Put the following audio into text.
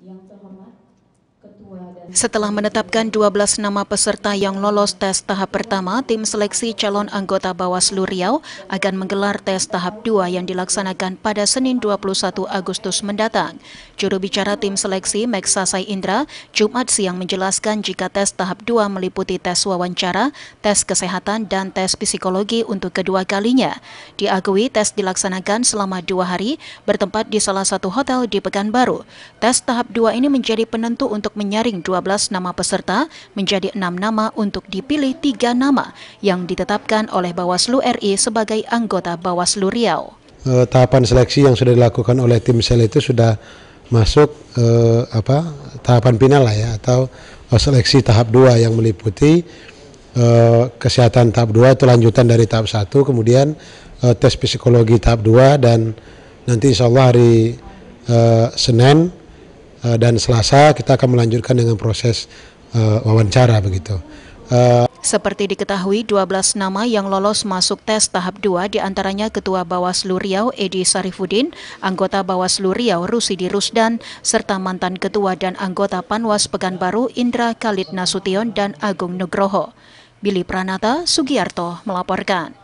Yang terhormat Ketua setelah menetapkan 12 nama peserta yang lolos tes tahap pertama, tim seleksi calon anggota Bawaslu Riau akan menggelar tes tahap 2 yang dilaksanakan pada Senin 21 Agustus mendatang. Juru bicara tim seleksi, Max Sasai Indra, Jumat siang menjelaskan jika tes tahap 2 meliputi tes wawancara, tes kesehatan, dan tes psikologi untuk kedua kalinya. Diakui tes dilaksanakan selama dua hari, bertempat di salah satu hotel di Pekanbaru. Tes tahap 2 ini menjadi penentu untuk menyaring 12 nama peserta menjadi enam nama untuk dipilih tiga nama yang ditetapkan oleh Bawaslu RI sebagai anggota Bawaslu Riau. E, tahapan seleksi yang sudah dilakukan oleh tim sel itu sudah masuk e, apa tahapan final lah ya atau eh, seleksi tahap dua yang meliputi e, kesehatan tahap dua itu lanjutan dari tahap satu kemudian e, tes psikologi tahap dua dan nanti insya Allah hari e, Senin Eh, dan Selasa kita akan melanjutkan dengan proses uh, wawancara begitu. Uh, seperti diketahui, 12 nama yang lolos masuk tes tahap 2 diantaranya Ketua Bawaslu Riau Edi Sarifudin, anggota Bawaslu Riau Rusidi Rusdan, serta mantan Ketua dan anggota Panwas Pekanbaru Indra Khalid Nasution dan Agung Nugroho. Billy Pranata, Sugiarto melaporkan.